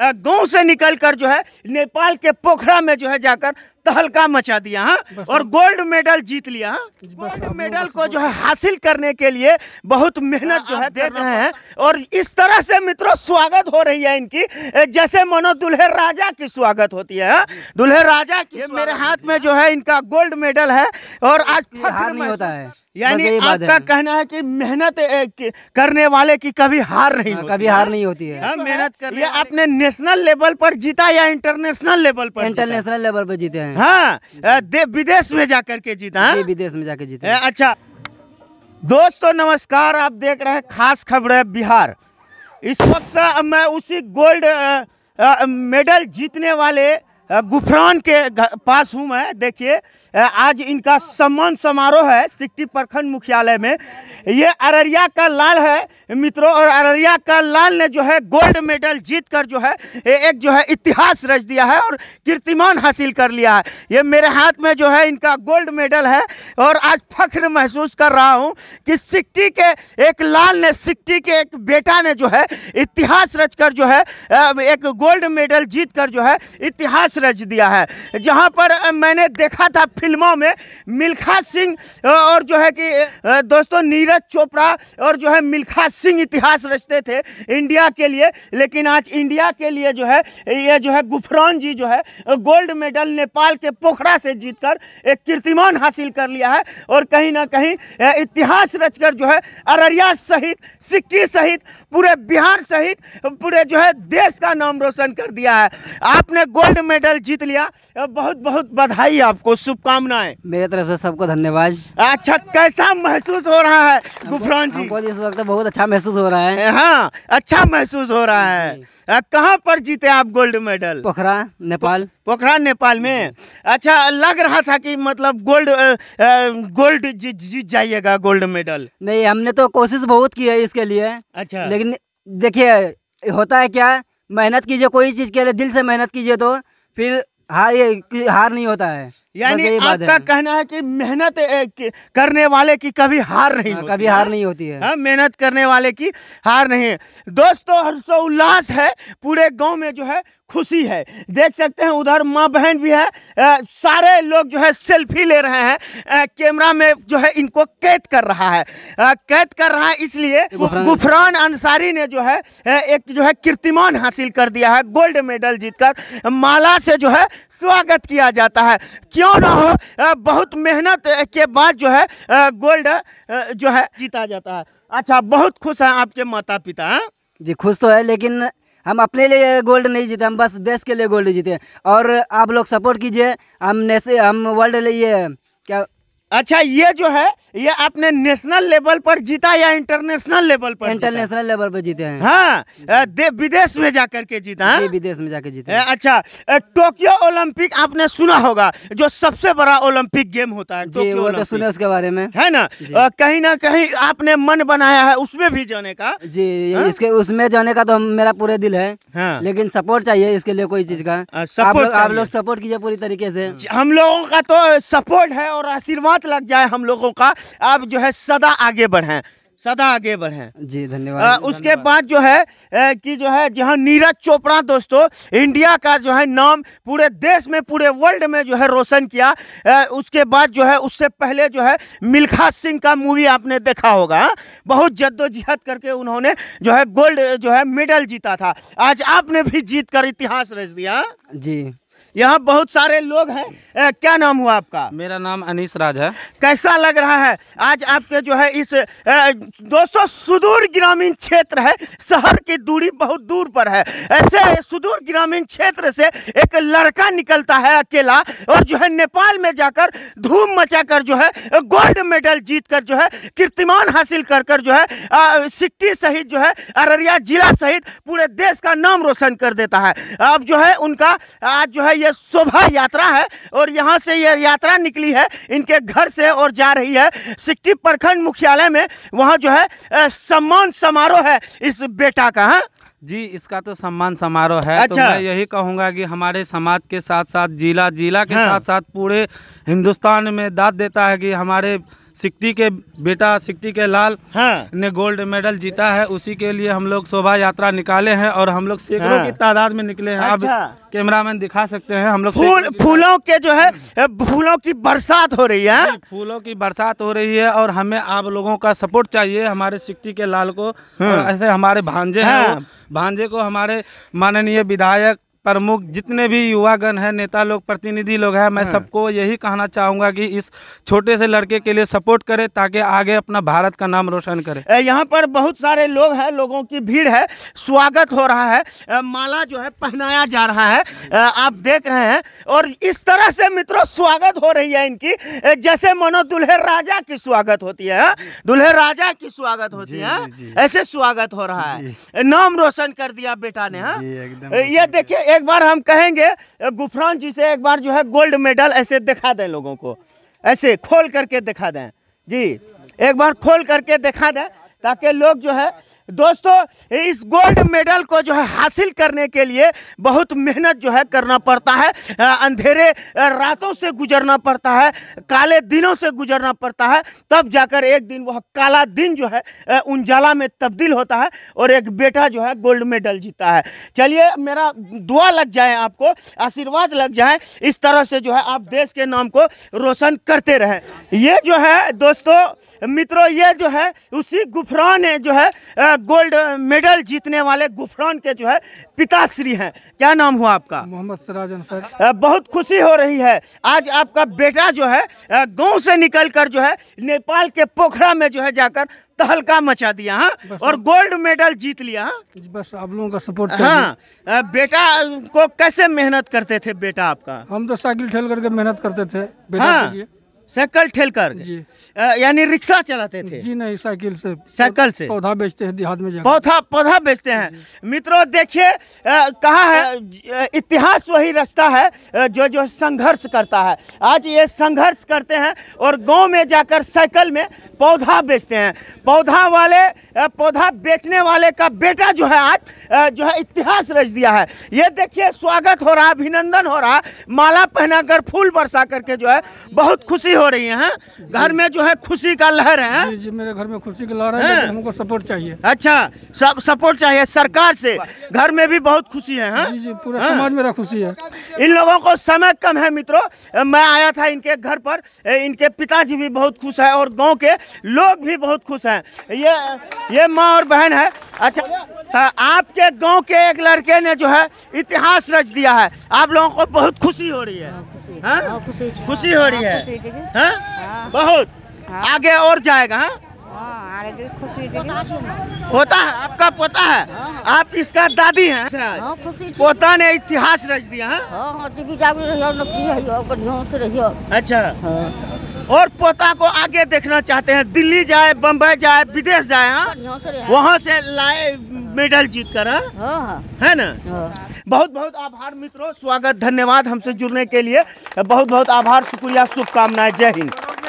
गांव से निकल कर जो है नेपाल के पोखरा में जो है जाकर तहलका मचा दिया हाँ और गोल्ड मेडल जीत लिया हाँ गोल्ड मेडल को जो है हासिल करने के लिए बहुत मेहनत हाँ, जो है देख रहे हैं और इस तरह से मित्रों स्वागत हो रही है इनकी जैसे मानो दुल्हे राजा की स्वागत होती है हाँ? दुल्हे राजा की मेरे हाथ में जो है इनका गोल्ड मेडल है और आज हार नहीं होता है यानी आपका कहना है कि मेहनत करने वाले की कभी हार नहीं आ, हाँ, होती कभी हार नहीं होती है हाँ, तो मेहनत कर ये आपने नेशनल लेवल पर जीता या इंटरनेशनल लेवल पर इंटरनेशनल लेवल पर जीते हैं हाँ विदेश में जाकर के जीता है हाँ? विदेश में जाकर जीते अच्छा दोस्तों नमस्कार आप देख रहे हैं खास खबर है बिहार इस वक्त मैं उसी गोल्ड मेडल जीतने वाले गुफरान के पास हूँ मैं देखिए आज इनका सम्मान समारोह है सिक्टी प्रखंड मुख्यालय में ये अररिया का लाल है मित्रों और अररिया का लाल ने जो है गोल्ड मेडल जीत कर जो है एक जो है इतिहास रच दिया है और कीर्तिमान हासिल कर लिया है ये मेरे हाथ में जो है इनका गोल्ड मेडल है और आज फख्र महसूस कर रहा हूँ कि सिक्टी के एक लाल ने सिक्टी के एक बेटा ने जो है इतिहास रच कर जो है एक गोल्ड मेडल जीत कर जो है इतिहास इतिहास रच दिया है जहाँ पर मैंने देखा था फिल्मों में मिल्खा सिंह और जो है कि दोस्तों नीरज चोपड़ा और जो है मिल्खा सिंह इतिहास रचते थे इंडिया के लिए लेकिन आज इंडिया के लिए जो है ये जो है गुफरौन जी जो है गोल्ड मेडल नेपाल के पोखरा से जीतकर एक कीर्तिमान हासिल कर लिया है और कहीं ना कहीं इतिहास रचकर जो है अररिया सहित सिक्की सहित पूरे बिहार सहित पूरे जो है देश का नाम रोशन कर दिया है आपने गोल्ड मेडल मेडल जीत लिया बहुत बहुत बधाई आपको शुभकामनाएं मेरे तरफ से सबको धन्यवाद अच्छा कैसा महसूस हो रहा है गुफरान जी हमको इस वक्त बहुत अच्छा महसूस हो रहा है हाँ अच्छा महसूस हो रहा है कहाँ पर जीते आप गोल्ड मेडल पोखरा नेपाल पोखरा नेपाल में अच्छा लग रहा था कि मतलब गोल्ड गोल्ड जीत जी, जी जाइएगा गोल्ड मेडल नहीं हमने तो कोशिश बहुत की है इसके लिए अच्छा लेकिन देखिए होता है क्या मेहनत कीजिए कोई चीज़ के लिए दिल से मेहनत कीजिए तो फिर हार ये हार नहीं होता है यानी आपका कहना है कि मेहनत करने वाले की कभी हार नहीं आ, हाँ, होती कभी हार नहीं होती है हाँ मेहनत करने वाले की हार नहीं है दोस्तों हर्षोल्लास है पूरे गांव में जो है खुशी है देख सकते हैं उधर माँ बहन भी है आ, सारे लोग जो है सेल्फी ले रहे हैं कैमरा में जो है इनको कैद कर रहा है आ, कैद कर रहा है इसलिए गुफरान अंसारी ने जो है एक जो है कीर्तिमान हासिल कर दिया है गोल्ड मेडल जीतकर माला से जो है स्वागत किया जाता है क्यों क्यों ना हो बहुत मेहनत के बाद जो है गोल्ड जो है जीता जाता है अच्छा बहुत खुश हैं आपके माता पिता है? जी खुश तो है लेकिन हम अपने लिए गोल्ड नहीं जीते हम बस देश के लिए गोल्ड जीते और आप लोग सपोर्ट कीजिए हम नेशे हम वर्ल्ड लिए अच्छा ये जो है ये आपने नेशनल लेवल पर जीता या इंटरनेशनल लेवल पर इंटरनेशनल लेवल पर जीते हैं हाँ विदेश में जाकर के जीता है हाँ? विदेश में जाकर जीते अच्छा टोक्यो ओलंपिक आपने सुना होगा जो सबसे बड़ा ओलंपिक गेम होता है जी वो तो सुने उसके बारे में है ना कहीं ना कहीं आपने मन बनाया है उसमें भी जाने का जी हाँ? इसके उसमें जाने का तो मेरा पूरा दिल है हाँ। लेकिन सपोर्ट चाहिए इसके लिए कोई चीज का आप लोग सपोर्ट कीजिए पूरी तरीके से हम लोगों का तो सपोर्ट है और आशीर्वाद साथ लग जाए हम लोगों का आप जो है सदा आगे बढ़ें सदा आगे बढ़ें जी धन्यवाद उसके बाद जो है कि जो है जहां नीरज चोपड़ा दोस्तों इंडिया का जो है नाम पूरे देश में पूरे वर्ल्ड में जो है रोशन किया उसके बाद जो है उससे पहले जो है मिल्खा सिंह का मूवी आपने देखा होगा बहुत जद्दोजहद करके उन्होंने जो है गोल्ड जो है मेडल जीता था आज आपने भी जीत कर इतिहास रच दिया जी यहाँ बहुत सारे लोग हैं क्या नाम हुआ आपका मेरा नाम अनिस राज है कैसा लग रहा है आज आपके जो है इस दोस्तों सुदूर ग्रामीण क्षेत्र है शहर की दूरी बहुत दूर पर है ऐसे सुदूर ग्रामीण क्षेत्र से एक लड़का निकलता है अकेला और जो है नेपाल में जाकर धूम मचा कर जो है गोल्ड मेडल जीत कर जो है कीर्तिमान हासिल कर कर जो है सिक्टी सहित जो है अररिया जिला सहित पूरे देश का नाम रोशन कर देता है अब जो है उनका आज जो है ये शोभा यात्रा है और यहाँ से ये यात्रा निकली है इनके घर से और जा रही है सिक्टी प्रखंड मुख्यालय में वहाँ जो है सम्मान समारोह है इस बेटा का है हाँ? जी इसका तो सम्मान समारोह है तो अच्छा। तो मैं यही कहूँगा कि हमारे समाज के साथ साथ जिला जिला के हाँ। साथ साथ पूरे हिंदुस्तान में दाद देता है कि हमारे सिक्टी के बेटा सिक्टी के लाल हाँ। ने गोल्ड मेडल जीता है उसी के लिए हम लोग शोभा यात्रा निकाले हैं और हम लोग सैकड़ों हाँ। की तादाद में निकले हैं अच्छा। कैमरा कैमरामैन दिखा सकते हैं हम लोग फूल फूलों के जो है फूलों की बरसात हो रही है फूलों की बरसात हो रही है और हमें आप लोगों का सपोर्ट चाहिए हमारे सिक्टी के लाल को हाँ। ऐसे हमारे भांजे हैं हाँ। भांजे को हमारे माननीय विधायक प्रमुख जितने भी युवागण हैं नेता लोग प्रतिनिधि लोग हैं मैं हाँ। सबको यही कहना चाहूँगा कि इस छोटे से लड़के के लिए सपोर्ट करें ताकि आगे अपना भारत का नाम रोशन करें यहाँ पर बहुत सारे लोग हैं लोगों की भीड़ है स्वागत हो रहा है माला जो है पहनाया जा रहा है आप देख रहे हैं और इस तरह से मित्रों स्वागत हो रही है इनकी जैसे मनो दुल्हे राजा की स्वागत होती है हाँ? दुल्हे राजा की स्वागत होती है हाँ? ऐसे स्वागत हो रहा है नाम रोशन कर दिया बेटा ने ये देखिए एक बार हम कहेंगे गुफरान जी से एक बार जो है गोल्ड मेडल ऐसे दिखा दें लोगों को ऐसे खोल करके दिखा दें जी एक बार खोल करके दिखा दें ताकि लोग जो है दोस्तों इस गोल्ड मेडल को जो है हासिल करने के लिए बहुत मेहनत जो है करना पड़ता है अंधेरे रातों से गुजरना पड़ता है काले दिनों से गुजरना पड़ता है तब जाकर एक दिन वह काला दिन जो है उनजाला में तब्दील होता है और एक बेटा जो है गोल्ड मेडल जीता है चलिए मेरा दुआ लग जाए आपको आशीर्वाद लग जाए इस तरह से जो है आप देश के नाम को रोशन करते रहें ये जो है दोस्तों मित्रों ये जो है उसी गुफरान है जो है गोल्ड मेडल जीतने वाले गुफरान के जो है पिताश्री हैं क्या नाम हुआ आपका मोहम्मद सराजन सर बहुत खुशी हो रही है आज आपका बेटा जो है गांव से निकल कर जो है नेपाल के पोखरा में जो है जाकर तहलका मचा दिया हाँ और गोल्ड मेडल जीत लिया हाँ बस आप लोगों का सपोर्ट हाँ बेटा को कैसे मेहनत करते थे बेटा आपका हम तो साइकिल ठेल करके मेहनत करते थे बेटा हाँ के लिए। साइकिल ठेल कर यानी रिक्शा चलाते थे जी नहीं साइकिल से साइकिल से पौधा बेचते हैं देहात में पौधा पौधा बेचते हैं मित्रों देखिए कहा है इतिहास वही रास्ता है जो जो संघर्ष करता है आज ये संघर्ष करते हैं और गांव में जाकर साइकिल में पौधा बेचते हैं पौधा वाले पौधा बेचने वाले का बेटा जो है आज जो है इतिहास रच दिया है ये देखिए स्वागत हो रहा अभिनंदन हो रहा माला पहना फूल बरसा करके जो है बहुत खुशी हो हो रही है घर में जो है खुशी का लहर है जी, जी मेरे घर में खुशी की लहर है हमको सपोर्ट चाहिए अच्छा सब सपोर्ट चाहिए सरकार से घर में भी बहुत खुशी है हा? जी, जी, पूरा हा? समाज मेरा खुशी है इन लोगों को समय कम है मित्रों मैं आया था इनके घर पर इनके पिताजी भी बहुत खुश है और गाँव के लोग भी बहुत खुश है ये ये माँ और बहन है अच्छा आपके गाँव के एक लड़के ने जो है इतिहास रच दिया है आप लोगों को बहुत खुशी हो रही है हाँ? हाँ, खुशी हो रही हाँ, है बहुत आगे और जाएगा हाँ पोता है आपका पोता है आप इसका दादी हैं पोता ने इतिहास रच दिया है अच्छा और पोता को आगे देखना चाहते हैं दिल्ली जाए बम्बई जाए विदेश जाए वहाँ से लाए मेडल जीत कर हाँ? हाँ, हाँ। है ना बहुत बहुत आभार मित्रों स्वागत धन्यवाद हमसे जुड़ने के लिए बहुत बहुत आभार शुक्रिया शुभकामनाएं जय हिंद